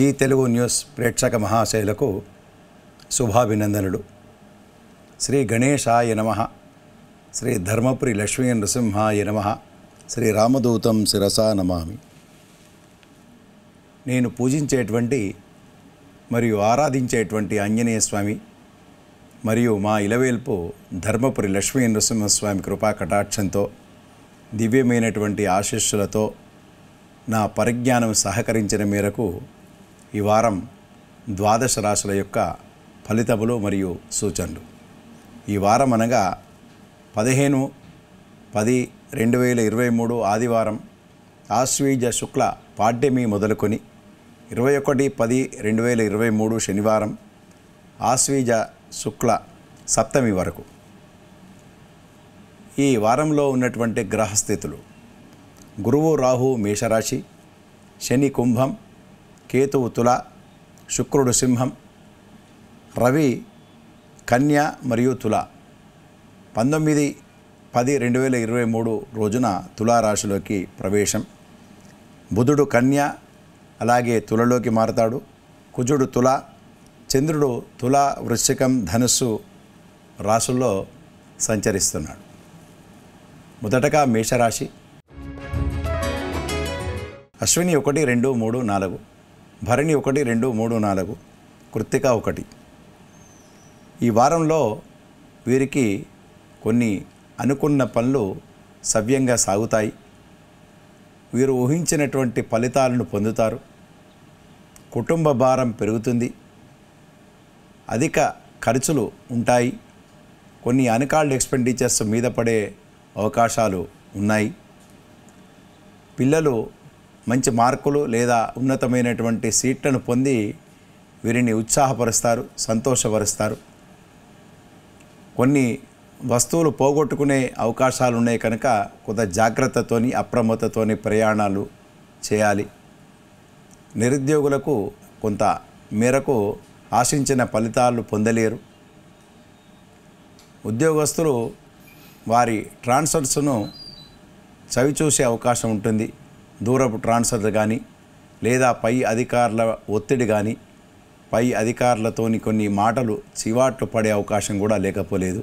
G Telugu news ప్రేక్షక మహాశైలకు శుభాభినందనులు శ్రీ గణేశాయ నమ శ్రీ ధర్మపురి లక్ష్మీ నృసింహాయ నమ శ్రీ రామదూతం శిరసా నమామి నేను పూజించేటువంటి మరియు ఆరాధించేటువంటి ఆంజనేయ స్వామి మరియు మా ఇలవేల్పు ధర్మపురి లక్ష్మీ నృసింహస్వామి కృపా కటాక్షంతో దివ్యమైనటువంటి ఆశీస్సులతో నా పరిజ్ఞానం సహకరించిన మేరకు ఈ వారం ద్వాదశ రాశుల యొక్క ఫలితములు మరియు సూచనలు ఈ వారం అనగా పదిహేను పది రెండు వేల ఇరవై మూడు ఆదివారం ఆశ్వీజ శుక్ల పాడ్యమి మొదలుకొని ఇరవై ఒకటి పది రెండు వేల ఇరవై మూడు శనివారం ఆశ్వీజ శుక్ల సప్తమి వరకు ఈ వారంలో ఉన్నటువంటి గ్రహస్థితులు గురువు రాహు మేషరాశి శని కుంభం కేతువు తుల శుక్రుడు సింహం రవి కన్య మరియు తుల పంతొమ్మిది పది రెండు వేల ఇరవై మూడు రోజున తులారాశిలోకి ప్రవేశం బుధుడు కన్య అలాగే తులలోకి మారతాడు కుజుడు తుల చంద్రుడు తుల వృశ్చికం ధనుస్సు రాసుల్లో సంచరిస్తున్నాడు మొదటగా మేషరాశి అశ్విని ఒకటి రెండు మూడు నాలుగు భరణి ఒకటి రెండు మూడు నాలుగు కృత్తిక ఒకటి ఈ వారంలో వీరికి కొన్ని అనుకున్న పనులు సవ్యంగా సాగుతాయి వీరు ఊహించినటువంటి ఫలితాలను పొందుతారు కుటుంబ భారం పెరుగుతుంది అధిక ఖర్చులు ఉంటాయి కొన్ని అన్కాల్డ్ ఎక్స్పెండిచర్స్ మీద పడే అవకాశాలు ఉన్నాయి పిల్లలు మంచి మార్కులు లేదా ఉన్నతమైనటువంటి సీట్లను పొంది వీరిని ఉత్సాహపరుస్తారు సంతోషపరుస్తారు కొన్ని వస్తువులు పోగొట్టుకునే అవకాశాలు ఉన్నాయి కనుక కొంత జాగ్రత్తతోని అప్రమత్తతోని ప్రయాణాలు చేయాలి నిరుద్యోగులకు కొంత మేరకు ఆశించిన ఫలితాలు పొందలేరు ఉద్యోగస్తులు వారి ట్రాన్స్ఫర్స్ను చవిచూసే అవకాశం ఉంటుంది దూరపు ట్రాన్స్ఫర్లు కానీ లేదా పై అధికారుల ఒత్తిడి కానీ పై అధికారులతోని కొన్ని మాటలు చివాట్లు పడే అవకాశం కూడా లేకపోలేదు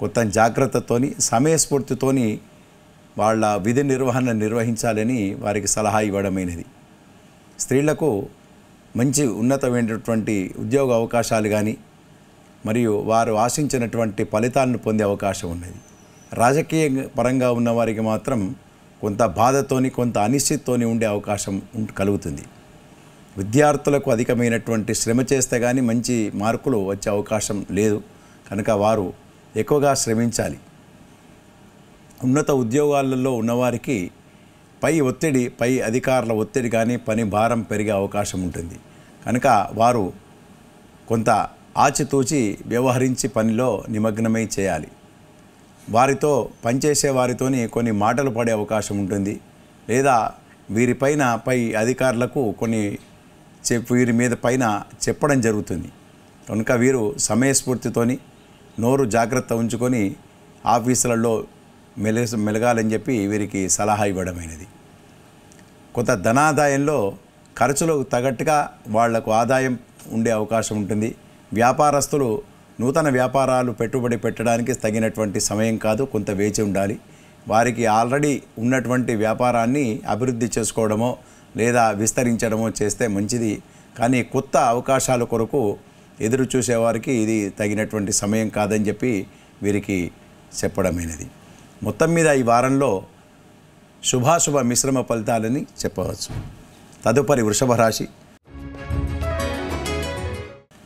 కొత్త జాగ్రత్తతోని సమయస్ఫూర్తితోని వాళ్ళ విధి నిర్వహణ నిర్వహించాలని వారికి సలహా ఇవ్వడమైనది స్త్రీలకు మంచి ఉన్నతమైనటువంటి ఉద్యోగ అవకాశాలు కానీ మరియు వారు ఆశించినటువంటి ఫలితాలను పొందే అవకాశం ఉన్నది రాజకీయ పరంగా ఉన్నవారికి మాత్రం కొంత బాధతోని కొంత అనిశ్చితితోని ఉండే అవకాశం కలుగుతుంది విద్యార్థులకు అధికమైనటువంటి శ్రమ చేస్తే కానీ మంచి మార్కులు వచ్చే అవకాశం లేదు కనుక వారు ఎక్కువగా శ్రమించాలి ఉన్నత ఉద్యోగాలలో ఉన్నవారికి పై ఒత్తిడి పై అధికారుల ఒత్తిడి కానీ పని భారం పెరిగే అవకాశం ఉంటుంది కనుక వారు కొంత ఆచితూచి వ్యవహరించి పనిలో నిమగ్నమై చేయాలి వారితో పనిచేసే వారితోని కొన్ని మాటలు పడే అవకాశం ఉంటుంది లేదా వీరిపైన పై అధికారులకు కొన్ని చెప్ వీరి మీద పైన చెప్పడం జరుగుతుంది కనుక వీరు సమయస్ఫూర్తితోని నోరు జాగ్రత్త ఉంచుకొని ఆఫీసులలో మెలగ మెలగాలని చెప్పి వీరికి సలహా ఇవ్వడమైనది కొంత ధనాదాయంలో ఖర్చులకు తగట్టుగా వాళ్లకు ఆదాయం ఉండే అవకాశం ఉంటుంది వ్యాపారస్తులు నూతన వ్యాపారాలు పెట్టుబడి పెట్టడానికి తగినటువంటి సమయం కాదు కొంత వేచి ఉండాలి వారికి ఆల్రెడీ ఉన్నటువంటి వ్యాపారాన్ని అభివృద్ధి చేసుకోవడమో లేదా విస్తరించడమో చేస్తే మంచిది కానీ కొత్త అవకాశాల కొరకు ఎదురు చూసేవారికి ఇది తగినటువంటి సమయం కాదని చెప్పి వీరికి చెప్పడమైనది మొత్తం మీద ఈ వారంలో శుభాశుభ మిశ్రమ ఫలితాలని చెప్పవచ్చు తదుపరి వృషభ రాశి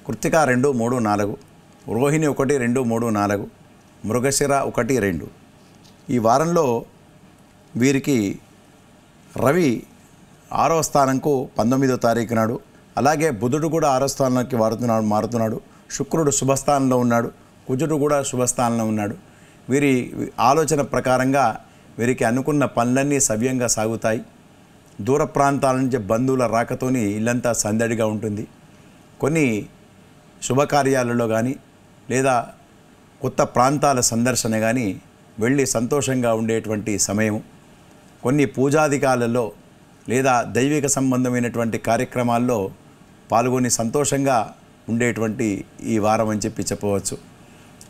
కృత్తిక రెండు మూడు నాలుగు రోహిణి ఒకటి రెండు మూడు నాలుగు మృగశిర ఒకటి రెండు ఈ వారంలో వీరికి రవి ఆరో స్థానంకు పంతొమ్మిదో తారీఖు నాడు అలాగే బుధుడు కూడా ఆరో స్థానంలోకి మారుతున్నాడు మారుతున్నాడు శుక్రుడు శుభస్థానంలో ఉన్నాడు కుజుడు కూడా శుభస్థానంలో ఉన్నాడు వీరి ఆలోచన ప్రకారంగా వీరికి అనుకున్న పనులన్నీ సవ్యంగా సాగుతాయి దూర ప్రాంతాల నుంచి బంధువుల రాకతోని ఇల్లంతా సందడిగా ఉంటుంది కొన్ని శుభకార్యాలలో కానీ లేదా కొత్త ప్రాంతాల సందర్శన కానీ వెళ్ళి సంతోషంగా ఉండేటువంటి సమయం కొన్ని పూజాధికాలలో లేదా దైవిక సంబంధమైనటువంటి కార్యక్రమాల్లో పాల్గొని సంతోషంగా ఉండేటువంటి ఈ వారం అని చెప్పి చెప్పవచ్చు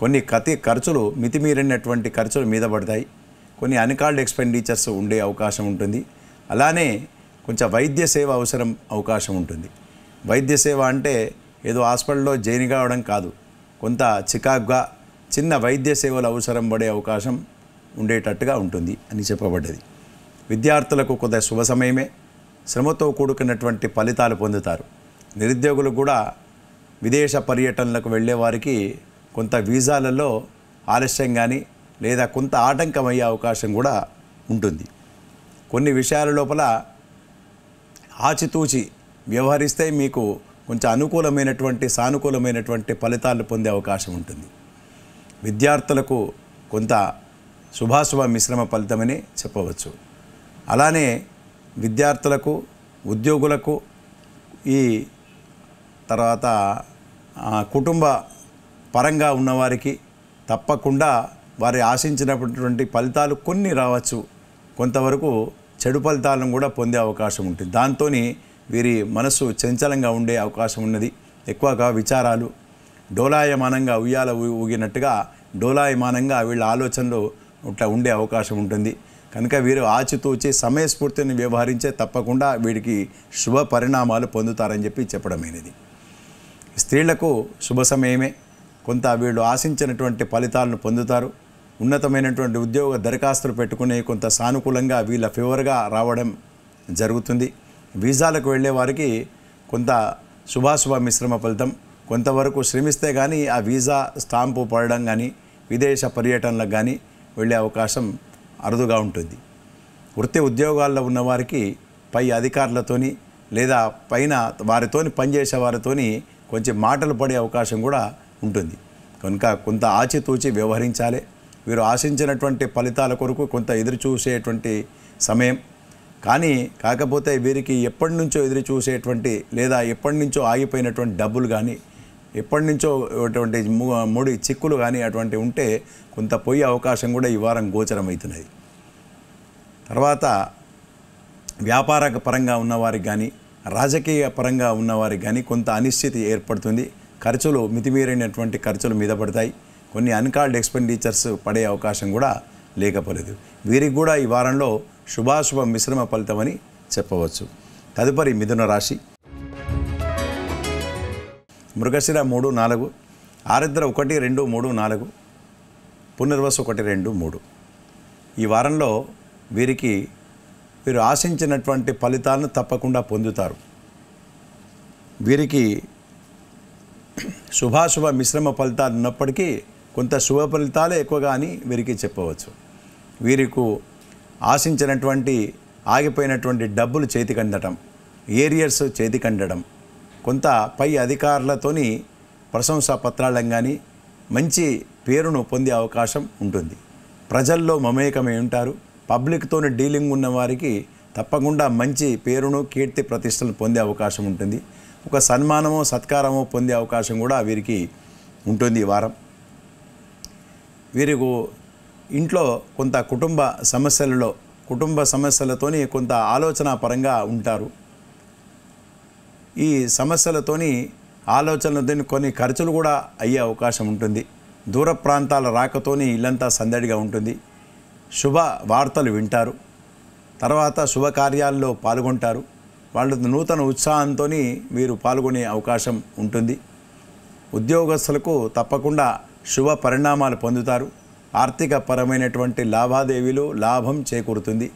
కొన్ని కతి ఖర్చులు మితిమీరినటువంటి ఖర్చులు మీద పడతాయి కొన్ని అన్కాల్డ్ ఎక్స్పెండిచర్స్ ఉండే అవకాశం ఉంటుంది అలానే కొంచెం వైద్య సేవ అవసరం అవకాశం ఉంటుంది వైద్య సేవ అంటే ఏదో హాస్పిటల్లో జైన్ కావడం కాదు కొంత చికాగ్గా చిన్న వైద్య సేవలు అవసరం పడే అవకాశం ఉండేటట్టుగా ఉంటుంది అని చెప్పబడ్డది విద్యార్థులకు కొంత శుభ సమయమే శ్రమతో కూడుకున్నటువంటి ఫలితాలు పొందుతారు నిరుద్యోగులు కూడా విదేశ పర్యటనలకు వెళ్ళే వారికి కొంత వీజాలలో ఆలస్యం కానీ లేదా కొంత ఆటంకం అయ్యే అవకాశం కూడా ఉంటుంది కొన్ని విషయాల లోపల ఆచితూచి వ్యవహరిస్తే మీకు కొంచెం అనుకూలమైనటువంటి సానుకూలమైనటువంటి ఫలితాలు పొందే అవకాశం ఉంటుంది విద్యార్థులకు కొంత శుభాశుభ మిశ్రమ ఫలితమని చెప్పవచ్చు అలానే విద్యార్థులకు ఉద్యోగులకు ఈ తర్వాత కుటుంబ పరంగా ఉన్నవారికి తప్పకుండా వారి ఆశించినటువంటి ఫలితాలు కొన్ని రావచ్చు కొంతవరకు చెడు ఫలితాలను కూడా పొందే అవకాశం ఉంటుంది దాంతోని వీరి మనసు చంచలంగా ఉండే అవకాశం ఉన్నది ఎక్కువగా విచారాలు డోలాయమానంగా ఉయ్యాల ఊగినట్టుగా డోలాయమానంగా వీళ్ళ ఆలోచనలు ఇట్లా ఉండే అవకాశం ఉంటుంది కనుక వీరు ఆచితూచి సమయస్ఫూర్తిని వ్యవహరించే తప్పకుండా వీడికి శుభ పరిణామాలు పొందుతారని చెప్పి చెప్పడమైనది స్త్రీలకు శుభ సమయమే కొంత వీళ్ళు ఆశించినటువంటి ఫలితాలను పొందుతారు ఉన్నతమైనటువంటి ఉద్యోగ దరఖాస్తులు పెట్టుకునే కొంత సానుకూలంగా వీళ్ళ ఫేవర్గా రావడం జరుగుతుంది వీసాలకు వెళ్ళే వారికి కొంత శుభాశుభ మిశ్రమ ఫలితం కొంతవరకు శ్రమిస్తే కానీ ఆ వీసా స్టాంపు పడడం కానీ విదేశ పర్యటనలకు కానీ వెళ్ళే అవకాశం అరుదుగా ఉంటుంది వృత్తి ఉద్యోగాల్లో ఉన్నవారికి పై అధికారులతోని లేదా పైన వారితోని పనిచేసే వారితోని కొంచెం మాటలు పడే అవకాశం కూడా ఉంటుంది కనుక కొంత ఆచితూచి వ్యవహరించాలి వీరు ఆశించినటువంటి ఫలితాల కొరకు కొంత ఎదురు చూసేటువంటి సమయం కానీ కాకపోతే వీరికి ఎప్పటి నుంచో ఎదురు చూసేటువంటి లేదా ఎప్పటి నుంచో ఆగిపోయినటువంటి డబ్బులు కానీ ఎప్పటి నుంచో అటువంటి ముడి చిక్కులు కానీ అటువంటి ఉంటే కొంత పోయే అవకాశం కూడా ఈ వారం గోచరమవుతున్నది తర్వాత వ్యాపార పరంగా ఉన్నవారికి కానీ రాజకీయ పరంగా ఉన్నవారికి కానీ కొంత అనిశ్చితి ఏర్పడుతుంది ఖర్చులు మితిమీరినటువంటి ఖర్చులు మీద పడతాయి కొన్ని అన్కాల్డ్ ఎక్స్పెండిచర్స్ పడే అవకాశం కూడా లేకపోలేదు వీరికి కూడా ఈ వారంలో శుభాశుభ మిశ్రమ ఫలితమని చెప్పవచ్చు తదుపరి మిథున రాశి మృగశిర మూడు నాలుగు ఆరిద్ర ఒకటి రెండు మూడు నాలుగు పునర్వసు ఒకటి రెండు మూడు ఈ వారంలో వీరికి వీరు ఆశించినటువంటి ఫలితాలను తప్పకుండా పొందుతారు వీరికి శుభాశుభ మిశ్రమ ఫలితాలు ఉన్నప్పటికీ కొంత శుభ ఫలితాలే ఎక్కువగా అని వీరికి చెప్పవచ్చు వీరికు ఆశించినటువంటి ఆగిపోయినటువంటి డబ్బులు చేతికందటం ఏరియర్స్ చేతికందడం కొంత పై అధికారులతోని ప్రశంసా పత్రాలను కానీ మంచి పేరును పొందే అవకాశం ఉంటుంది ప్రజల్లో మమేకమై ఉంటారు పబ్లిక్తో డీలింగ్ ఉన్న వారికి తప్పకుండా మంచి పేరును కీర్తి ప్రతిష్టలు పొందే అవకాశం ఉంటుంది ఒక సన్మానమో సత్కారమో పొందే అవకాశం కూడా వీరికి ఉంటుంది ఈ వారం వీరికి ఇంట్లో కొంత కుటుంబ సమస్యలలో కుటుంబ సమస్యలతోని కొంత ఆలోచన పరంగా ఉంటారు ఈ సమస్యలతోని ఆలోచనలతో కొన్ని ఖర్చులు కూడా అయ్యే అవకాశం ఉంటుంది దూర ప్రాంతాల రాకతోని ఇల్లంతా సందడిగా ఉంటుంది శుభ వార్తలు వింటారు తర్వాత శుభకార్యాల్లో పాల్గొంటారు వాళ్ళ నూతన ఉత్సాహంతో వీరు పాల్గొనే అవకాశం ఉంటుంది ఉద్యోగస్తులకు తప్పకుండా శుభ పరిణామాలు పొందుతారు ఆర్థిక పరమైనటువంటి లావాదేవీలు లాభం చేకూరుతుంది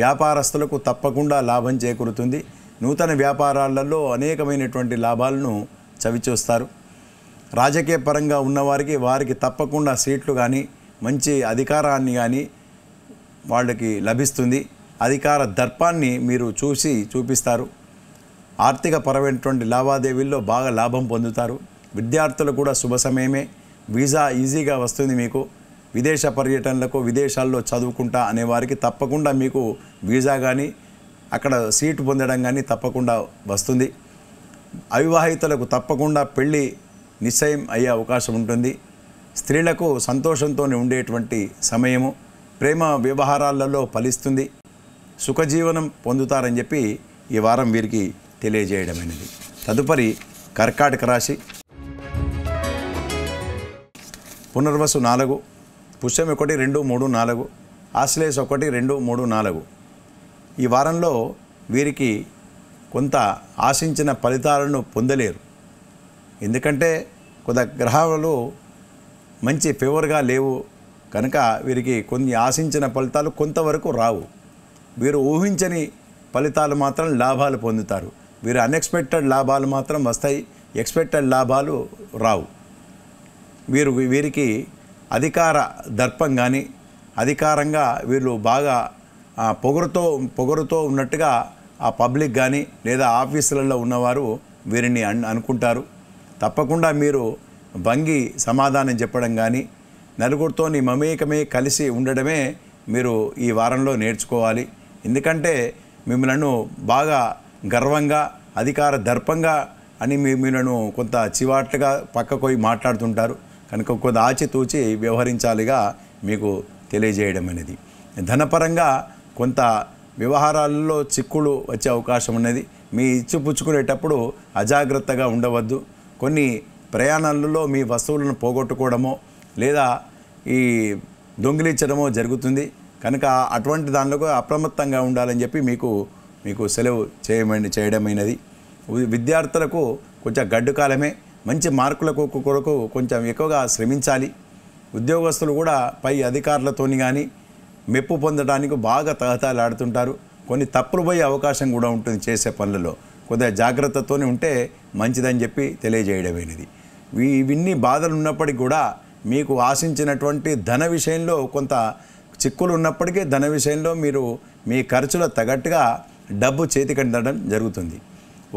వ్యాపారస్తులకు తప్పకుండా లాభం చేకూరుతుంది నూతన వ్యాపారాలలో అనేకమైనటువంటి లాభాలను చవిచూస్తారు రాజకీయ పరంగా ఉన్నవారికి వారికి తప్పకుండా సీట్లు కానీ మంచి అధికారాన్ని కానీ వాళ్ళకి లభిస్తుంది అధికార దర్పాన్ని మీరు చూసి చూపిస్తారు ఆర్థిక పరమైనటువంటి లావాదేవీల్లో బాగా లాభం పొందుతారు విద్యార్థులు కూడా శుభ సమయమే వీసా ఈజీగా వస్తుంది మీకు విదేశ పర్యటనలకు విదేశాల్లో చదువుకుంటా అనే వారికి తప్పకుండా మీకు వీసా కానీ అక్కడ సీటు పొందడం కానీ తప్పకుండా వస్తుంది అవివాహితులకు తప్పకుండా పెళ్ళి నిశ్చయం అయ్యే అవకాశం ఉంటుంది స్త్రీలకు సంతోషంతోనే ఉండేటువంటి సమయము ప్రేమ వ్యవహారాలలో ఫలిస్తుంది సుఖజీవనం పొందుతారని చెప్పి ఈ వారం వీరికి తెలియజేయడమైనది తదుపరి కర్కాటక రాశి పునర్వసు నాలుగు పుష్యం ఒకటి రెండు మూడు నాలుగు ఆశ్లేష ఒకటి రెండు మూడు నాలుగు ఈ వారంలో వీరికి కొంత ఆశించిన ఫలితాలను పొందలేరు ఎందుకంటే కొంత గ్రహాలు మంచి ఫేవర్గా లేవు కనుక వీరికి కొన్ని ఆశించిన ఫలితాలు కొంతవరకు రావు వీరు ఊహించని ఫలితాలు మాత్రం లాభాలు పొందుతారు వీరు అన్ఎక్స్పెక్టెడ్ లాభాలు మాత్రం వస్తాయి ఎక్స్పెక్టెడ్ లాభాలు రావు వీరు వీరికి అధికార దర్పం కానీ అధికారంగా వీళ్ళు బాగా పొగరుతో పొగరుతో ఉన్నట్టుగా ఆ పబ్లిక్ కానీ లేదా ఆఫీసులలో ఉన్నవారు వీరిని అనుకుంటారు తప్పకుండా మీరు వంగి సమాధానం చెప్పడం కానీ నలుగురితోని మమేకమే కలిసి ఉండడమే మీరు ఈ వారంలో నేర్చుకోవాలి ఎందుకంటే మిమ్మల్ని బాగా గర్వంగా అధికార దర్పంగా అని మిమ్మల్ని కొంత చివాట్లుగా పోయి మాట్లాడుతుంటారు కనుక కొద్ది ఆచితూచి వ్యవహరించాలిగా మీకు తెలియజేయడం అనేది ధనపరంగా కొంత వ్యవహారాల్లో చిక్కులు వచ్చే అవకాశం ఉన్నది మీ ఇచ్చి పుచ్చుకునేటప్పుడు అజాగ్రత్తగా ఉండవద్దు కొన్ని ప్రయాణాలలో మీ వస్తువులను పోగొట్టుకోవడమో లేదా ఈ దొంగిలించడమో జరుగుతుంది కనుక అటువంటి దానిలో అప్రమత్తంగా ఉండాలని చెప్పి మీకు మీకు సెలవు చేయమని చేయడమైనది విద్యార్థులకు కొంచెం గడ్డు కాలమే మంచి మార్కులకు కొరకు కొంచెం ఎక్కువగా శ్రమించాలి ఉద్యోగస్తులు కూడా పై అధికారులతోని కానీ మెప్పు పొందడానికి బాగా తహతాలాడుతుంటారు కొన్ని తప్పులు పోయే అవకాశం కూడా ఉంటుంది చేసే పనులలో కొద్దిగా జాగ్రత్తతోనే ఉంటే మంచిదని చెప్పి తెలియజేయడమైనది ఇవన్నీ బాధలు ఉన్నప్పటికీ కూడా మీకు ఆశించినటువంటి ధన విషయంలో కొంత చిక్కులు ఉన్నప్పటికీ ధన విషయంలో మీరు మీ ఖర్చుల తగట్టుగా డబ్బు చేతికి జరుగుతుంది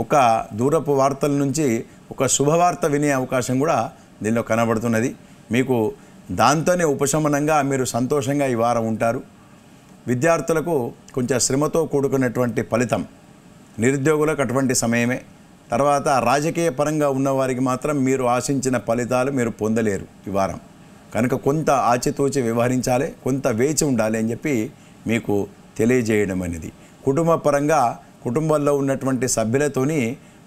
ఒక దూరపు వార్తల నుంచి ఒక శుభవార్త వినే అవకాశం కూడా దీనిలో కనబడుతున్నది మీకు దాంతోనే ఉపశమనంగా మీరు సంతోషంగా ఈ వారం ఉంటారు విద్యార్థులకు కొంచెం శ్రమతో కూడుకున్నటువంటి ఫలితం నిరుద్యోగులకు అటువంటి సమయమే తర్వాత రాజకీయ పరంగా ఉన్నవారికి మాత్రం మీరు ఆశించిన ఫలితాలు మీరు పొందలేరు ఈ వారం కనుక కొంత ఆచితూచి వ్యవహరించాలి కొంత వేచి ఉండాలి అని చెప్పి మీకు తెలియజేయడం అనేది కుటుంబ పరంగా కుటుంబంలో ఉన్నటువంటి సభ్యులతోని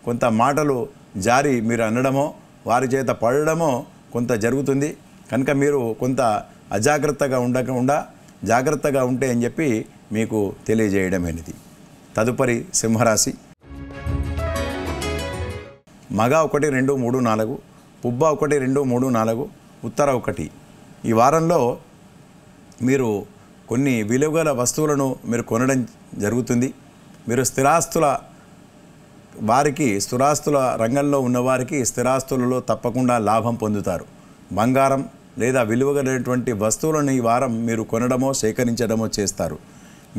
కొంత మాటలు జారి మీరు అనడమో వారి చేత పడడమో కొంత జరుగుతుంది కనుక మీరు కొంత అజాగ్రత్తగా ఉండకుండా జాగ్రత్తగా ఉంటే అని చెప్పి మీకు తెలియజేయడమైనది తదుపరి సింహరాశి మగ ఒకటి రెండు మూడు నాలుగు పుబ్బ ఒకటి రెండు మూడు నాలుగు ఉత్తర ఒకటి ఈ వారంలో మీరు కొన్ని విలువగల వస్తువులను మీరు కొనడం జరుగుతుంది మీరు స్థిరాస్తుల వారికి స్థిరాస్తుల రంగంలో ఉన్నవారికి స్థిరాస్తులలో తప్పకుండా లాభం పొందుతారు బంగారం లేదా విలువగలటువంటి వస్తువులను ఈ వారం మీరు కొనడమో సేకరించడమో చేస్తారు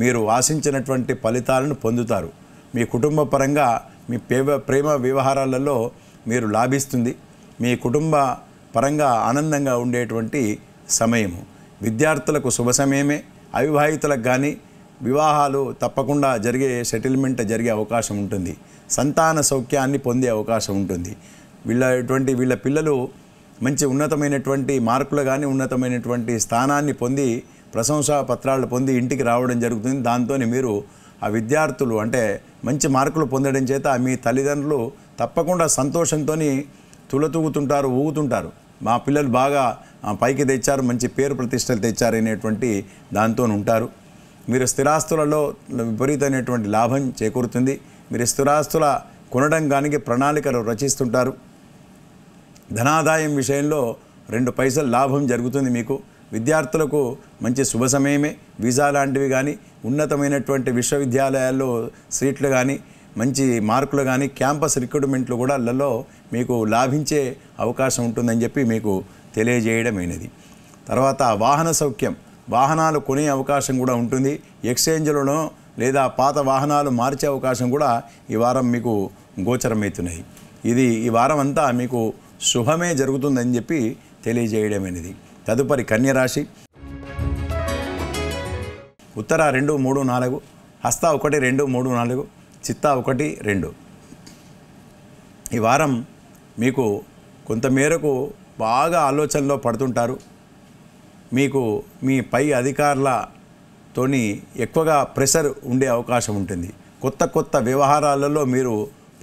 మీరు ఆశించినటువంటి ఫలితాలను పొందుతారు మీ కుటుంబ పరంగా మీ ప్రేమ ప్రేమ వ్యవహారాలలో మీరు లాభిస్తుంది మీ కుటుంబ పరంగా ఆనందంగా ఉండేటువంటి సమయము విద్యార్థులకు శుభ సమయమే అవివాహితులకు కానీ వివాహాలు తప్పకుండా జరిగే సెటిల్మెంట్ జరిగే అవకాశం ఉంటుంది సంతాన సౌఖ్యాన్ని పొందే అవకాశం ఉంటుంది వీళ్ళటువంటి వీళ్ళ పిల్లలు మంచి ఉన్నతమైనటువంటి మార్కులు కానీ ఉన్నతమైనటువంటి స్థానాన్ని పొంది ప్రశంసా పత్రాలు పొంది ఇంటికి రావడం జరుగుతుంది దాంతో మీరు ఆ విద్యార్థులు అంటే మంచి మార్కులు పొందడం చేత మీ తల్లిదండ్రులు తప్పకుండా సంతోషంతో తులతూగుతుంటారు ఊగుతుంటారు మా పిల్లలు బాగా పైకి తెచ్చారు మంచి పేరు ప్రతిష్టలు తెచ్చారు అనేటువంటి దాంతో ఉంటారు మీరు స్థిరాస్తులలో విపరీతమైనటువంటి లాభం చేకూరుతుంది మీరు స్థిరాస్తుల కొనడంగానికి ప్రణాళికలు రచిస్తుంటారు ధనాదాయం విషయంలో రెండు పైసలు లాభం జరుగుతుంది మీకు విద్యార్థులకు మంచి శుభ సమయమే వీసా లాంటివి కానీ ఉన్నతమైనటువంటి విశ్వవిద్యాలయాల్లో సీట్లు కానీ మంచి మార్కులు కానీ క్యాంపస్ రిక్రూట్మెంట్లు కూడా అల్లలో మీకు లాభించే అవకాశం ఉంటుందని చెప్పి మీకు తెలియజేయడమైనది తర్వాత వాహన సౌఖ్యం వాహనాలు కొనే అవకాశం కూడా ఉంటుంది ఎక్స్చేంజ్లను లేదా పాత వాహనాలు మార్చే అవకాశం కూడా ఈ వారం మీకు గోచరమవుతున్నాయి ఇది ఈ వారం అంతా మీకు శుభమే జరుగుతుందని చెప్పి తెలియజేయడమైనది తదుపరి కన్యరాశి ఉత్తర రెండు మూడు నాలుగు హస్త ఒకటి రెండు మూడు నాలుగు చిత్త ఒకటి రెండు ఈ వారం మీకు కొంతమేరకు బాగా ఆలోచనలో పడుతుంటారు మీకు మీ పై అధికారులతోని ఎక్కువగా ప్రెషర్ ఉండే అవకాశం ఉంటుంది కొత్త కొత్త వ్యవహారాలలో మీరు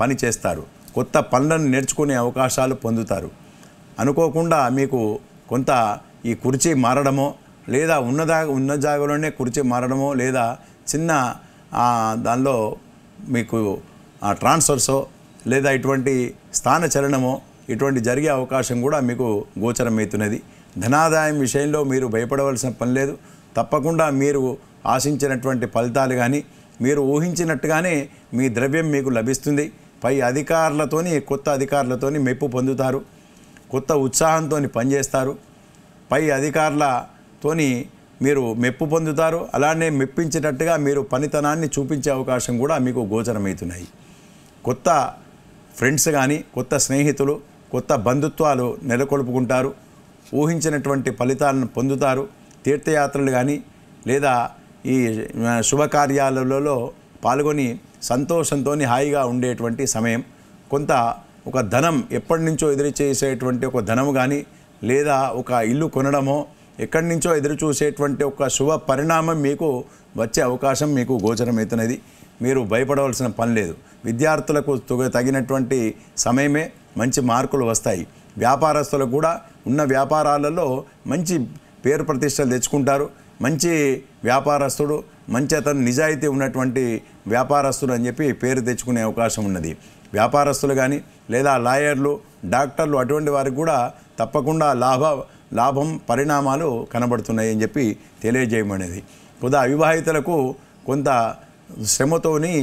పని చేస్తారు కొత్త పనులను నేర్చుకునే అవకాశాలు పొందుతారు అనుకోకుండా మీకు కొంత ఈ కుర్చీ మారడమో లేదా ఉన్నదా ఉన్న జాగాలోనే కుర్చీ మారడమో లేదా చిన్న దానిలో మీకు ట్రాన్స్ఫర్సో లేదా ఇటువంటి స్థాన చలనమో ఇటువంటి జరిగే అవకాశం కూడా మీకు గోచరమవుతున్నది ధనాదాయం విషయంలో మీరు భయపడవలసిన పని లేదు తప్పకుండా మీరు ఆశించినటువంటి ఫలితాలు కానీ మీరు ఊహించినట్టుగానే మీ ద్రవ్యం మీకు లభిస్తుంది పై అధికారులతోని కొత్త అధికారులతోని మెప్పు పొందుతారు కొత్త ఉత్సాహంతో పనిచేస్తారు పై అధికారులతోని మీరు మెప్పు పొందుతారు అలానే మెప్పించినట్టుగా మీరు పనితనాన్ని చూపించే అవకాశం కూడా మీకు గోచరమవుతున్నాయి కొత్త ఫ్రెండ్స్ కానీ కొత్త స్నేహితులు కొత్త బంధుత్వాలు నెలకొల్పుకుంటారు ఊహించినటువంటి ఫలితాలను పొందుతారు తీర్థయాత్రలు కానీ లేదా ఈ శుభకార్యాలలో పాల్గొని సంతోషంతో హాయిగా ఉండేటువంటి సమయం కొంత ఒక ధనం ఎప్పటి నుంచో ఎదురు చేసేటువంటి ఒక ధనం కానీ లేదా ఒక ఇల్లు కొనడమో ఎక్కడి నుంచో ఎదురు చూసేటువంటి ఒక శుభ పరిణామం మీకు వచ్చే అవకాశం మీకు గోచరమవుతున్నది మీరు భయపడవలసిన పని లేదు విద్యార్థులకు తగినటువంటి సమయమే మంచి మార్కులు వస్తాయి వ్యాపారస్తులు కూడా ఉన్న వ్యాపారాలలో మంచి పేరు ప్రతిష్టలు తెచ్చుకుంటారు మంచి వ్యాపారస్తుడు మంచి అతను నిజాయితీ ఉన్నటువంటి వ్యాపారస్తుడు అని చెప్పి పేరు తెచ్చుకునే అవకాశం ఉన్నది వ్యాపారస్తులు కానీ లేదా లాయర్లు డాక్టర్లు అటువంటి వారికి కూడా తప్పకుండా లాభ లాభం పరిణామాలు కనబడుతున్నాయి అని చెప్పి తెలియజేయమనేది కొద్దిగా అవివాహితులకు కొంత శ్రమతోని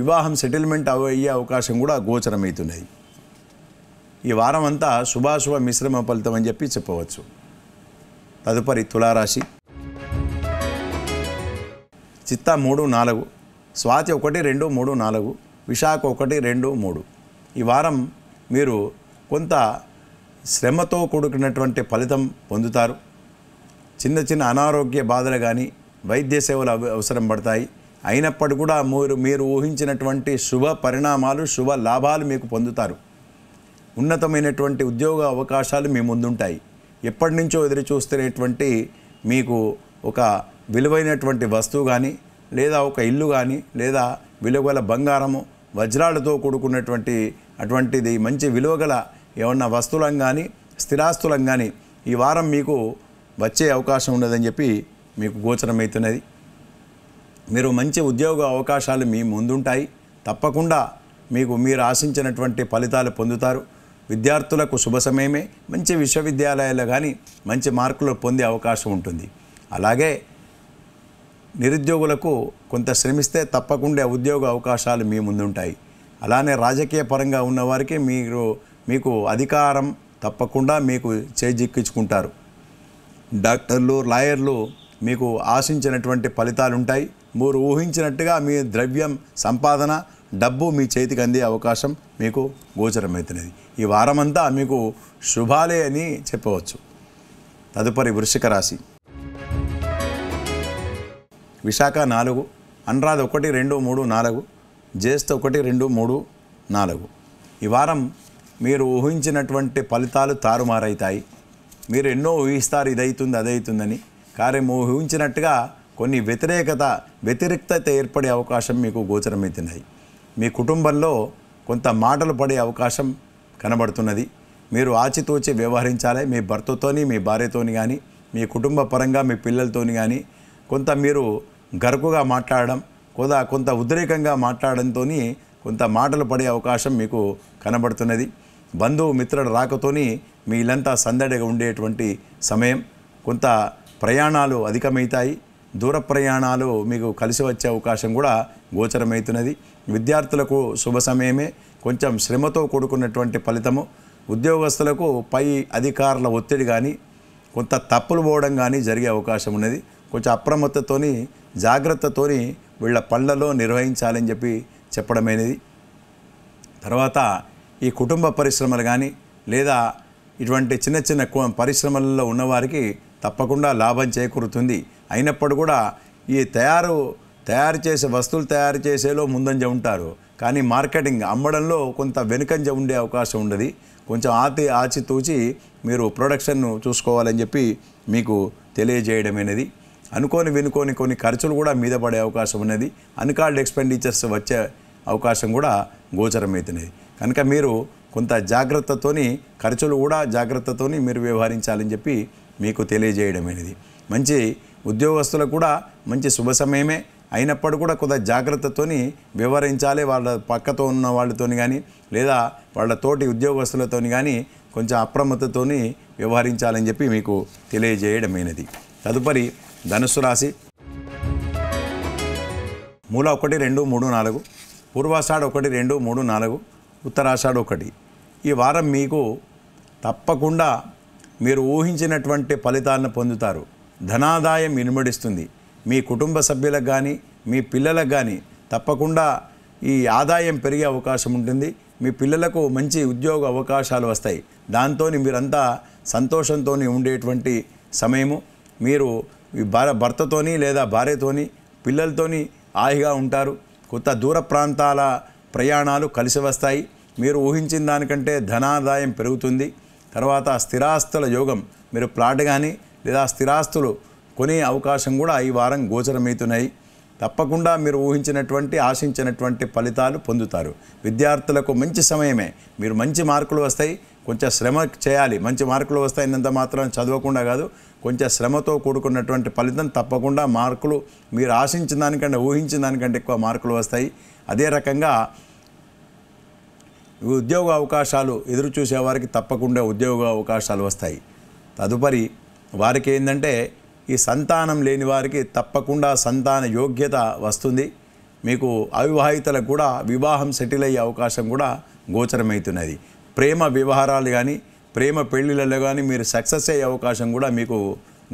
వివాహం సెటిల్మెంట్ అయ్యే అవకాశం కూడా గోచరమవుతున్నాయి ఈ వారం అంతా శుభాశుభ మిశ్రమ ఫలితం అని చెప్పి చెప్పవచ్చు తదుపరి తులారాశి చిత్త మూడు నాలుగు స్వాతి ఒకటి రెండు మూడు నాలుగు విశాఖ ఒకటి రెండు మూడు ఈ వారం మీరు కొంత శ్రమతో కూడుకున్నటువంటి ఫలితం పొందుతారు చిన్న చిన్న అనారోగ్య బాధలు కానీ వైద్య సేవలు అవసరం పడతాయి అయినప్పటికీ కూడా మీరు మీరు ఊహించినటువంటి శుభ పరిణామాలు శుభ లాభాలు మీకు పొందుతారు ఉన్నతమైనటువంటి ఉద్యోగ అవకాశాలు మీ ముందుంటాయి ఎప్పటి నుంచో ఎదురు చూస్తున్నటువంటి మీకు ఒక విలువైనటువంటి వస్తువు కానీ లేదా ఒక ఇల్లు కానీ లేదా విలువగల బంగారము వజ్రాలతో కూడుకున్నటువంటి అటువంటిది మంచి విలువగల ఏమన్నా వస్తువులం కానీ స్థిరాస్తులం కానీ ఈ వారం మీకు వచ్చే అవకాశం ఉండదని చెప్పి మీకు గోచరమవుతున్నది మీరు మంచి ఉద్యోగ అవకాశాలు మీ ముందుంటాయి తప్పకుండా మీకు మీరు ఆశించినటువంటి ఫలితాలు పొందుతారు విద్యార్థులకు శుభ సమయమే మంచి విశ్వవిద్యాలయాలు కానీ మంచి మార్కులు పొందే అవకాశం ఉంటుంది అలాగే నిరుద్యోగులకు కొంత శ్రమిస్తే తప్పకుండా ఉద్యోగ అవకాశాలు మీ ముందుంటాయి అలానే రాజకీయ పరంగా ఉన్నవారికి మీరు మీకు అధికారం తప్పకుండా మీకు చేజిక్కించుకుంటారు డాక్టర్లు లాయర్లు మీకు ఆశించినటువంటి ఫలితాలు ఉంటాయి మీరు ఊహించినట్టుగా మీ ద్రవ్యం సంపాదన డబ్బు మీ చేతికి అందే అవకాశం మీకు గోచరమవుతున్నది ఈ వారమంతా మీకు శుభాలే అని చెప్పవచ్చు తదుపరి వృషిక రాశి విశాఖ నాలుగు అనురాధ ఒకటి రెండు మూడు నాలుగు జ్యేష్ఠ ఒకటి రెండు మూడు నాలుగు ఈ వారం మీరు ఊహించినటువంటి ఫలితాలు తారుమారవుతాయి మీరు ఎన్నో ఊహిస్తారు ఇదైతుంది అదైతుందని కార్యం ఊహించినట్టుగా కొన్ని వ్యతిరేకత వ్యతిరిక్తత ఏర్పడే అవకాశం మీకు గోచరమవుతున్నాయి మీ కుటుంబంలో కొంత మాటలు పడే అవకాశం కనబడుతున్నది మీరు ఆచితూచి వ్యవహరించాలి మీ భర్తతోని మీ భార్యతోని కానీ మీ కుటుంబ పరంగా మీ పిల్లలతోని కానీ కొంత మీరు గరుకుగా మాట్లాడడం కొదా కొంత ఉద్రేకంగా మాట్లాడడంతో కొంత మాటలు పడే అవకాశం మీకు కనబడుతున్నది బంధువు మిత్రుడు రాకతోని మీ ఇల్లంతా సందడిగా ఉండేటువంటి సమయం కొంత ప్రయాణాలు అధికమవుతాయి దూర ప్రయాణాలు మీకు కలిసి వచ్చే అవకాశం కూడా గోచరమవుతున్నది విద్యార్థులకు శుభ సమయమే కొంచెం శ్రమతో కూడుకున్నటువంటి ఫలితము ఉద్యోగస్తులకు పై అధికారుల ఒత్తిడి కానీ కొంత తప్పులు పోవడం కానీ జరిగే అవకాశం ఉన్నది కొంచెం అప్రమత్తతోని జాగ్రత్తతోని వీళ్ళ పళ్ళలో నిర్వహించాలని చెప్పి చెప్పడమైనది తర్వాత ఈ కుటుంబ పరిశ్రమలు కానీ లేదా ఇటువంటి చిన్న చిన్న పరిశ్రమలలో ఉన్నవారికి తప్పకుండా లాభం చేకూరుతుంది అయినప్పుడు కూడా ఈ తయారు తయారు చేసే వస్తువులు తయారు చేసేలో ముందంజ ఉంటారు కానీ మార్కెటింగ్ అమ్మడంలో కొంత వెనుకంజ ఉండే అవకాశం ఉండదు కొంచెం ఆతి ఆచితూచి మీరు ప్రొడక్షన్ను చూసుకోవాలని చెప్పి మీకు తెలియజేయడమైనది అనుకోని వినుకోని కొన్ని ఖర్చులు కూడా మీద పడే అవకాశం ఉన్నది అన్కాల్డ్ ఎక్స్పెండిచర్స్ వచ్చే అవకాశం కూడా గోచరమవుతున్నది కనుక మీరు కొంత జాగ్రత్తతోని ఖర్చులు కూడా జాగ్రత్తతోని మీరు వ్యవహరించాలని చెప్పి మీకు తెలియజేయడమైనది మంచి ఉద్యోగస్తులకు కూడా మంచి శుభ సమయమే అయినప్పుడు కూడా కొంత జాగ్రత్తతోని వివరించాలి వాళ్ళ పక్కతో ఉన్న వాళ్ళతో కానీ లేదా వాళ్ళ తోటి ఉద్యోగస్తులతో కానీ కొంచెం అప్రమత్తతోని వ్యవహరించాలని చెప్పి మీకు తెలియజేయడమైనది తదుపరి ధనుస్సు రాశి మూల ఒకటి రెండు మూడు నాలుగు పూర్వాషాఢ ఒకటి రెండు మూడు నాలుగు ఉత్తరాషాఢ ఒకటి ఈ వారం మీకు తప్పకుండా మీరు ఊహించినటువంటి ఫలితాలను పొందుతారు ధనాదాయం ఇనుమడిస్తుంది మీ కుటుంబ సభ్యులకు కానీ మీ పిల్లలకు కానీ తప్పకుండా ఈ ఆదాయం పెరిగే అవకాశం ఉంటుంది మీ పిల్లలకు మంచి ఉద్యోగ అవకాశాలు వస్తాయి దాంతో మీరంతా సంతోషంతో ఉండేటువంటి సమయము మీరు భార భర్తతోని లేదా భార్యతోని పిల్లలతోని హాయిగా ఉంటారు కొత్త దూర ప్రాంతాల ప్రయాణాలు కలిసి వస్తాయి మీరు ఊహించిన దానికంటే ధనాదాయం పెరుగుతుంది తర్వాత స్థిరాస్తుల యోగం మీరు ప్లాట్ కానీ లేదా స్థిరాస్తులు కొనే అవకాశం కూడా ఈ వారం గోచరమవుతున్నాయి తప్పకుండా మీరు ఊహించినటువంటి ఆశించినటువంటి ఫలితాలు పొందుతారు విద్యార్థులకు మంచి సమయమే మీరు మంచి మార్కులు వస్తాయి కొంచెం శ్రమ చేయాలి మంచి మార్కులు వస్తాయి ఇంత మాత్రం చదవకుండా కాదు కొంచెం శ్రమతో కూడుకున్నటువంటి ఫలితం తప్పకుండా మార్కులు మీరు ఆశించిన దానికంటే ఊహించిన దానికంటే ఎక్కువ మార్కులు వస్తాయి అదే రకంగా ఉద్యోగ అవకాశాలు ఎదురు చూసేవారికి తప్పకుండా ఉద్యోగ అవకాశాలు వస్తాయి తదుపరి వారికి ఏంటంటే ఈ సంతానం లేని వారికి తప్పకుండా సంతాన యోగ్యత వస్తుంది మీకు అవివాహితలకు కూడా వివాహం సెటిల్ అయ్యే అవకాశం కూడా గోచరమవుతున్నది ప్రేమ వ్యవహారాలు కానీ ప్రేమ పెళ్ళిళ్ళలో కానీ మీరు సక్సెస్ అయ్యే అవకాశం కూడా మీకు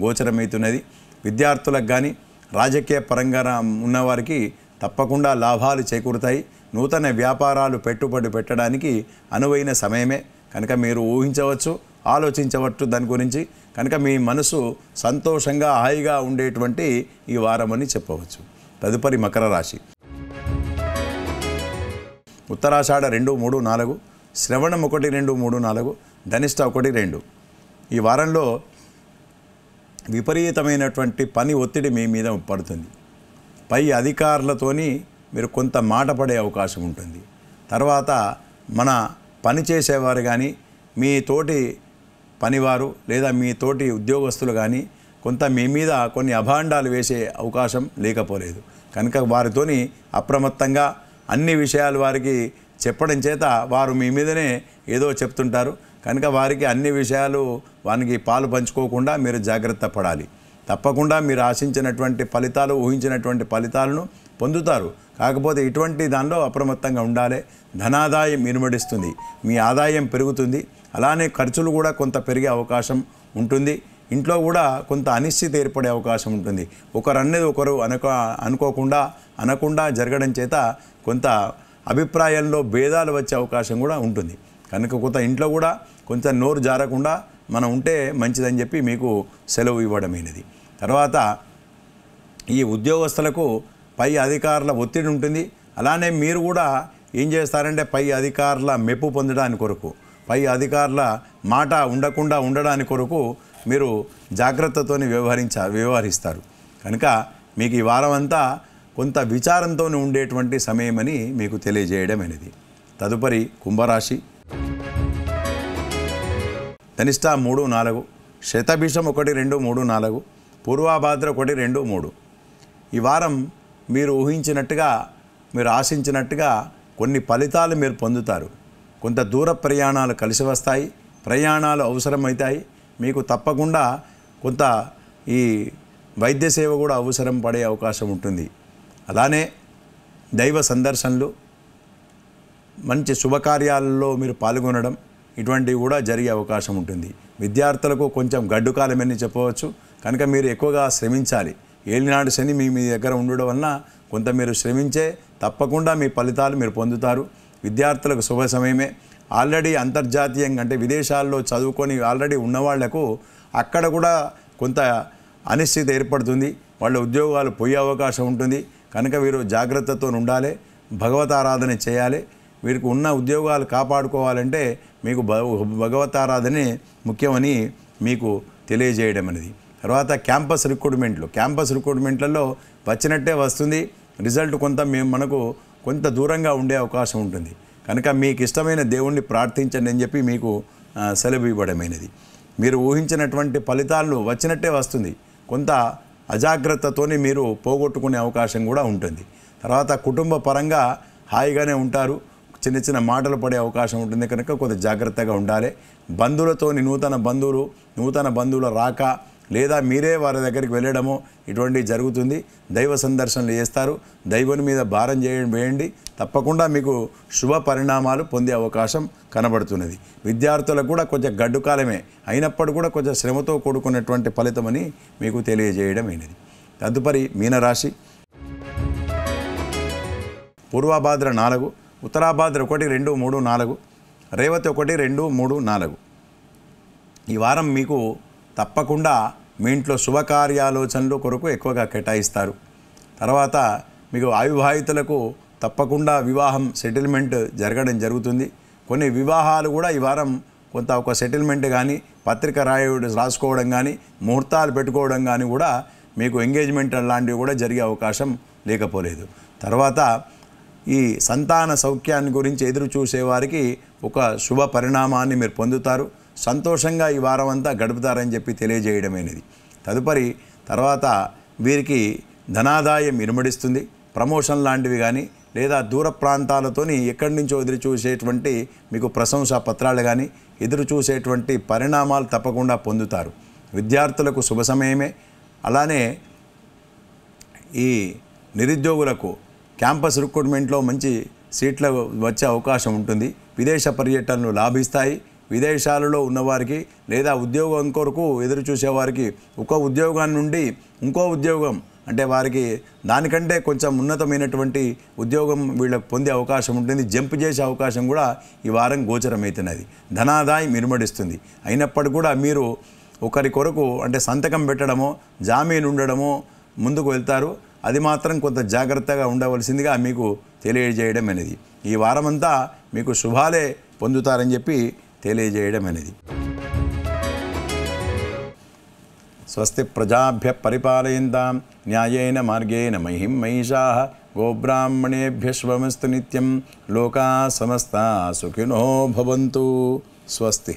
గోచరమవుతున్నది విద్యార్థులకు కానీ రాజకీయ పరంగా ఉన్నవారికి తప్పకుండా లాభాలు చేకూరుతాయి నూతన వ్యాపారాలు పెట్టుబడి పెట్టడానికి అనువైన సమయమే కనుక మీరు ఊహించవచ్చు ఆలోచించవచ్చు దాని గురించి కనుక మీ మనసు సంతోషంగా హాయిగా ఉండేటువంటి ఈ వారం అని చెప్పవచ్చు తదుపరి మకర రాశి ఉత్తరాషాఢ రెండు మూడు నాలుగు శ్రవణం ఒకటి రెండు మూడు నాలుగు ధనిష్ట ఒకటి రెండు ఈ వారంలో విపరీతమైనటువంటి పని ఒత్తిడి మీ మీద పడుతుంది పై అధికారులతోని మీరు కొంత మాట పడే అవకాశం ఉంటుంది తర్వాత మన పని చేసేవారు కానీ మీ తోటి పనివారు లేదా మీ తోటి ఉద్యోగస్తులు కానీ కొంత మీ మీద కొన్ని అభాండాలు వేసే అవకాశం లేకపోలేదు కనుక వారితోని అప్రమత్తంగా అన్ని విషయాలు వారికి చెప్పడం చేత వారు మీ మీదనే ఏదో చెప్తుంటారు కనుక వారికి అన్ని విషయాలు వానికి పాలు పంచుకోకుండా మీరు జాగ్రత్త పడాలి తప్పకుండా మీరు ఆశించినటువంటి ఫలితాలు ఊహించినటువంటి ఫలితాలను పొందుతారు కాకపోతే ఇటువంటి దానిలో అప్రమత్తంగా ఉండాలి ధనాదాయం ఇనుమడిస్తుంది మీ ఆదాయం పెరుగుతుంది అలానే ఖర్చులు కూడా కొంత పెరిగే అవకాశం ఉంటుంది ఇంట్లో కూడా కొంత అనిశ్చితి ఏర్పడే అవకాశం ఉంటుంది ఒకరు అనేది ఒకరు అనుకో అనుకోకుండా అనకుండా జరగడం చేత కొంత అభిప్రాయంలో భేదాలు వచ్చే అవకాశం కూడా ఉంటుంది కనుక కొంత ఇంట్లో కూడా కొంచెం నోరు జారకుండా మనం ఉంటే మంచిదని చెప్పి మీకు సెలవు ఇవ్వడమైనది తర్వాత ఈ ఉద్యోగస్తులకు పై అధికారుల ఒత్తిడి ఉంటుంది అలానే మీరు కూడా ఏం చేస్తారంటే పై అధికారుల మెప్పు పొందడానికి కొరకు పై అధికారుల మాట ఉండకుండా ఉండడానికి కొరకు మీరు జాగ్రత్తతో వ్యవహరించ వ్యవహరిస్తారు కనుక మీకు ఈ వారం అంతా కొంత విచారంతో ఉండేటువంటి సమయమని మీకు తెలియజేయడం అనేది తదుపరి కుంభరాశి ధనిష్ట మూడు నాలుగు శతభిషం ఒకటి రెండు మూడు నాలుగు పూర్వాభాద్ర ఒకటి రెండు మూడు ఈ వారం మీరు ఊహించినట్టుగా మీరు ఆశించినట్టుగా కొన్ని ఫలితాలు మీరు పొందుతారు కొంత దూర ప్రయాణాలు కలిసి వస్తాయి ప్రయాణాలు అవసరమవుతాయి మీకు తప్పకుండా కొంత ఈ వైద్య సేవ కూడా అవసరం పడే అవకాశం ఉంటుంది అలానే దైవ సందర్శనలు మంచి శుభకార్యాలలో మీరు పాల్గొనడం ఇటువంటివి కూడా జరిగే అవకాశం ఉంటుంది విద్యార్థులకు కొంచెం గడ్డుకాలమని చెప్పవచ్చు కనుక మీరు ఎక్కువగా శ్రమించాలి ఏలినాడు శని మీ మీ దగ్గర ఉండడం వలన కొంత మీరు శ్రమించే తప్పకుండా మీ ఫలితాలు మీరు పొందుతారు విద్యార్థులకు శుభ సమయమే ఆల్రెడీ అంతర్జాతీయంగా అంటే విదేశాల్లో చదువుకొని ఆల్రెడీ ఉన్నవాళ్లకు అక్కడ కూడా కొంత అనిశ్చిత ఏర్పడుతుంది వాళ్ళ ఉద్యోగాలు పోయే అవకాశం ఉంటుంది కనుక వీరు జాగ్రత్తతో ఉండాలి భగవత్ ఆరాధన చేయాలి వీరికి ఉన్న ఉద్యోగాలు కాపాడుకోవాలంటే మీకు భగవతారాధనే ముఖ్యమని మీకు తెలియజేయడం అనేది తర్వాత క్యాంపస్ రిక్రూట్మెంట్లు క్యాంపస్ రిక్రూట్మెంట్లలో వచ్చినట్టే వస్తుంది రిజల్ట్ కొంత మేము మనకు కొంత దూరంగా ఉండే అవకాశం ఉంటుంది కనుక మీకు ఇష్టమైన దేవుణ్ణి ప్రార్థించండి అని చెప్పి మీకు సెలవు ఇవ్వడమైనది మీరు ఊహించినటువంటి ఫలితాలను వచ్చినట్టే వస్తుంది కొంత అజాగ్రత్తతోనే మీరు పోగొట్టుకునే అవకాశం కూడా ఉంటుంది తర్వాత కుటుంబ పరంగా హాయిగానే ఉంటారు చిన్న చిన్న మాటలు పడే అవకాశం ఉంటుంది కనుక కొంత జాగ్రత్తగా ఉండాలి బంధువులతోని నూతన బంధువులు నూతన బంధువుల రాక లేదా మీరే వారి దగ్గరికి వెళ్ళడము ఇటువంటివి జరుగుతుంది దైవ సందర్శనలు చేస్తారు దైవుని మీద భారం చేయండి వేయండి తప్పకుండా మీకు శుభ పరిణామాలు పొందే అవకాశం కనబడుతున్నది విద్యార్థులకు కూడా కొంచెం గడ్డు కాలమే అయినప్పుడు కూడా కొంచెం శ్రమతో కూడుకున్నటువంటి ఫలితమని మీకు తెలియజేయడం అయినది తదుపరి మీనరాశి పూర్వభాద్ర నాలుగు ఉత్తరాభాద్ర ఒకటి రెండు మూడు నాలుగు రేవతి ఒకటి రెండు మూడు నాలుగు ఈ వారం మీకు తప్పకుండా మీ ఇంట్లో శుభకార్యాలోచనలు కొరకు ఎక్కువగా కేటాయిస్తారు తర్వాత మీకు ఆయుభాయుతులకు తప్పకుండా వివాహం సెటిల్మెంట్ జరగడం జరుగుతుంది కొన్ని వివాహాలు కూడా ఈ వారం కొంత ఒక సెటిల్మెంట్ కానీ పత్రిక రాయ రాసుకోవడం కానీ ముహూర్తాలు పెట్టుకోవడం కానీ కూడా మీకు ఎంగేజ్మెంట్ లాంటివి కూడా జరిగే అవకాశం లేకపోలేదు తర్వాత ఈ సంతాన సౌఖ్యాన్ని గురించి ఎదురు చూసేవారికి ఒక శుభ పరిణామాన్ని మీరు పొందుతారు సంతోషంగా ఈ వారం అంతా గడుపుతారని చెప్పి తెలియజేయడమైనది తదుపరి తర్వాత వీరికి ధనాదాయం ఇనుమడిస్తుంది ప్రమోషన్ లాంటివి కానీ లేదా దూర ప్రాంతాలతోని ఎక్కడి నుంచో ఎదురు చూసేటువంటి మీకు ప్రశంసా పత్రాలు కానీ ఎదురు చూసేటువంటి పరిణామాలు తప్పకుండా పొందుతారు విద్యార్థులకు శుభ సమయమే అలానే ఈ నిరుద్యోగులకు క్యాంపస్ రిక్రూట్మెంట్లో మంచి సీట్లు వచ్చే అవకాశం ఉంటుంది విదేశ పర్యటనలు లాభిస్తాయి విదేశాలలో ఉన్నవారికి లేదా ఉద్యోగం కొరకు ఎదురు చూసేవారికి ఒక ఉద్యోగాన్ని నుండి ఇంకో ఉద్యోగం అంటే వారికి దానికంటే కొంచెం ఉన్నతమైనటువంటి ఉద్యోగం వీళ్ళకి పొందే అవకాశం ఉంటుంది జంప్ చేసే అవకాశం కూడా ఈ వారం గోచరమవుతున్నది ధనాదాయం మిరుమడిస్తుంది అయినప్పటికీ కూడా మీరు ఒకరి కొరకు అంటే సంతకం పెట్టడమో జామీన్ ఉండడమో ముందుకు వెళ్తారు అది మాత్రం కొంత జాగ్రత్తగా ఉండవలసిందిగా మీకు తెలియజేయడం అనేది ఈ వారమంతా మీకు శుభాలే పొందుతారని చెప్పి తెలియజేయడం అనేది స్వస్తి ప్రజాభ్య పరిపాలయంతాం న్యాయేన మార్గేణ మహిం మహిషా గోబ్రాహ్మణేభ్య శ్వమస్తు నిత్యం లోకా సమస్త సుఖినో భవంతు స్వస్తి